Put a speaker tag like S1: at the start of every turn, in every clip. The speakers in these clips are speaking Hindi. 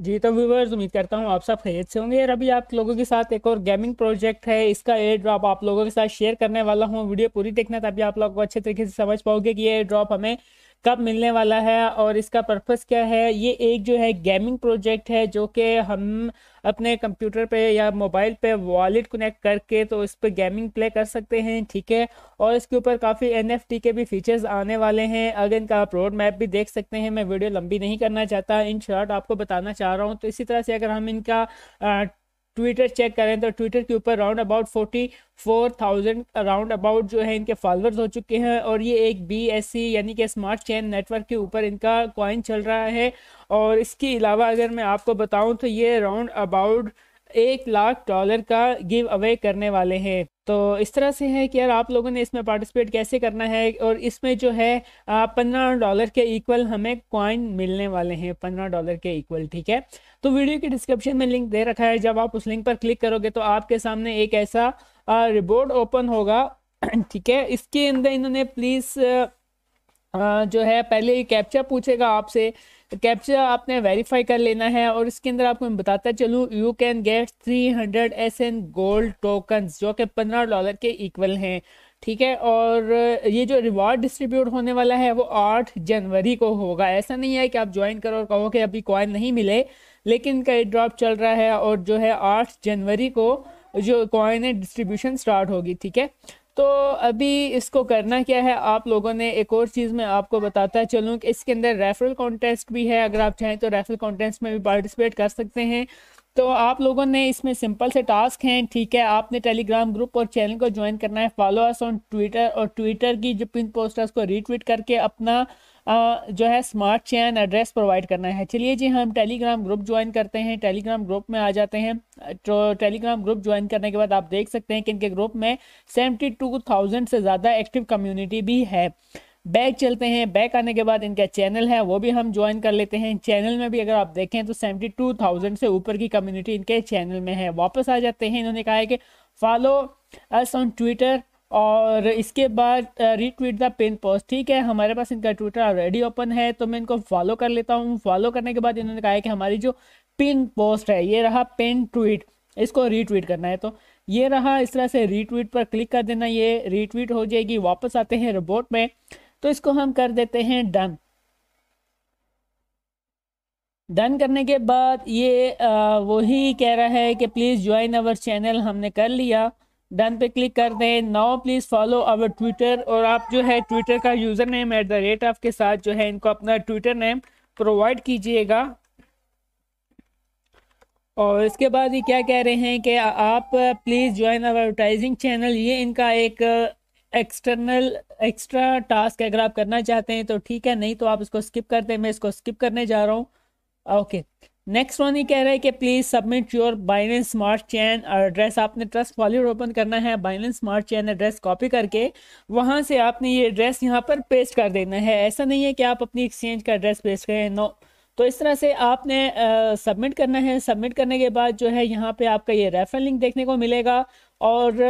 S1: जी तो व्यूवर्स उम्मीद करता हूँ आप सब खरीद से होंगे यार अभी आप लोगों के साथ एक और गेमिंग प्रोजेक्ट है इसका एयर ड्रॉप आप लोगों के साथ शेयर करने वाला हूँ वीडियो पूरी देखना तभी आप लोग को अच्छे तरीके से समझ पाओगे कि एयर ड्रॉप हमें कब मिलने वाला है और इसका पर्पस क्या है ये एक जो है गेमिंग प्रोजेक्ट है जो कि हम अपने कंप्यूटर पे या मोबाइल पे वॉलेट कनेक्ट करके तो इस पर गेमिंग प्ले कर सकते हैं ठीक है और इसके ऊपर काफ़ी एन के भी फीचर्स आने वाले हैं अगर इनका आप रोड मैप भी देख सकते हैं मैं वीडियो लंबी नहीं करना चाहता इन शॉर्ट आपको बताना चाह रहा हूँ तो इसी तरह से अगर हम इनका ट्विटर चेक करें तो ट्विटर के ऊपर round about forty four thousand round about जो है इनके फॉलोअर्स हो चुके हैं और ये एक बी एस सी यानी कि स्मार्ट चैन नेटवर्क के ऊपर इनका कॉइन चल रहा है और इसके अलावा अगर मैं आपको बताऊँ तो ये राउंड अबाउट एक लाख डॉलर का गिव अवे करने वाले हैं तो इस तरह से है कि यार आप लोगों ने इसमें पार्टिसिपेट कैसे करना है और इसमें जो है पंद्रह डॉलर के इक्वल हमें कॉइन मिलने वाले हैं पंद्रह डॉलर के इक्वल ठीक है तो वीडियो के डिस्क्रिप्शन में लिंक दे रखा है जब आप उस लिंक पर क्लिक करोगे तो आपके सामने एक ऐसा रिबोर्ड ओपन होगा ठीक है इसके अंदर इन्होंने प्लीज़ जो है पहले ये कैप्चा पूछेगा आपसे कैप्चा आपने वेरीफाई कर लेना है और इसके अंदर आपको मैं बताता चलूँ you can get 300 hundred S N gold token जो कि पंद्रह डॉलर के इक्वल हैं ठीक है और ये जो रिवॉर्ड डिस्ट्रीब्यूट होने वाला है वो आठ जनवरी को होगा ऐसा नहीं है कि आप ज्वाइन करो और कहो कि अभी कॉइन नहीं मिले लेकिन इनका ड्रॉप चल रहा है और जो है आठ जनवरी को जो कॉइन है डिस्ट्रीब्यूशन स्टार्ट होगी ठीक है तो अभी इसको करना क्या है आप लोगों ने एक और चीज़ मैं आपको बताता चलूँ कि इसके अंदर रेफरल कॉन्टेस्ट भी है अगर आप चाहें तो रेफरल कॉन्टेस्ट में भी पार्टिसिपेट कर सकते हैं तो आप लोगों ने इसमें सिंपल से टास्क हैं ठीक है आपने टेलीग्राम ग्रुप और चैनल को ज्वाइन करना है फॉलोअर्स ऑन ट्विटर और ट्विटर की जो पिन पोस्टर्स को रीट्वीट करके अपना आ, जो है स्मार्ट चैन एड्रेस प्रोवाइड करना है चलिए जी हम टेलीग्राम ग्रुप ज्वाइन करते हैं टेलीग्राम ग्रुप में आ जाते हैं तो टेलीग्राम ग्रुप ज्वाइन करने के बाद आप देख सकते हैं कि इनके ग्रुप में सेवेंटी टू थाउजेंड से ज़्यादा एक्टिव कम्यूनिटी भी है बैक चलते हैं बैक आने के बाद इनका चैनल है वो भी हम ज्वाइन कर लेते हैं चैनल में भी अगर आप देखें तो सेवेंटी टू थाउजेंड से ऊपर की कम्युनिटी इनके चैनल में है वापस आ जाते हैं इन्होंने कहा है कि फॉलो अस ऑन ट्विटर और इसके बाद रीट्वीट द पिन पोस्ट ठीक है हमारे पास इनका ट्विटर ऑलरेडी ओपन है तो मैं इनको फॉलो कर लेता हूँ फॉलो करने के बाद इन्होंने कहा है कि हमारी जो पिन पोस्ट है ये रहा पिन ट्वीट इसको रीट्वीट करना है तो ये रहा इस तरह से रीट्वीट पर क्लिक कर देना ये रीट्वीट हो जाएगी वापस आते हैं रोबोट में तो इसको हम कर देते हैं डन डन करने के बाद ये वही कह रहा है कि प्लीज़ ज्वाइन अवर चैनल हमने कर लिया डन पे क्लिक कर दें now please follow our Twitter और आप जो है ट्विटर का user name at the rate of के साथ जो है इनको अपना ट्विटर नेम प्रोवाइड कीजिएगा और इसके बाद ये क्या कह रहे हैं कि आप please join our advertising channel ये इनका एक एक्सटर्नल एक्स्ट्रा टास्क अगर आप करना चाहते हैं तो ठीक है नहीं तो आप इसको स्किप करते हैं मैं इसको स्किप करने जा रहा हूँ ओके नेक्स्ट वन ये कह रहा है कि please submit your Binance smart chain address आपने ट्रस्ट वॉलेट ओपन करना है Binance smart chain address copy करके वहाँ से आपने ये एड्रेस यहाँ पर पेस्ट कर देना है ऐसा नहीं है कि आप अपनी एक्सचेंज का एड्रेस पेस्ट करें नो तो इस तरह से आपने सबमिट करना है सबमिट करने के बाद जो है यहाँ पे आपका ये रेफर लिंक देखने को मिलेगा और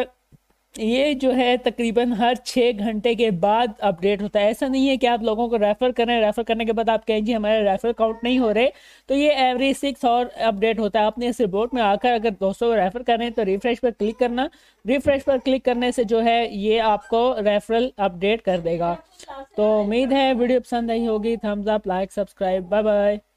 S1: ये जो है तकरीबन हर छः घंटे के बाद अपडेट होता है ऐसा नहीं है कि आप लोगों को रेफ़र करें रेफ़र करने के बाद आप कहें जी हमारे रेफ़र काउंट नहीं हो रहे तो ये एवरी सिक्स और अपडेट होता है आपने इस रिपोर्ट में आकर अगर दोस्तों को रेफ़र करें तो रिफ़्रेश पर क्लिक करना रिफ़्रेश पर क्लिक करने से जो है ये आपको रेफरल अपडेट कर देगा तो उम्मीद है वीडियो पसंद आई होगी thumbs up like subscribe bye bye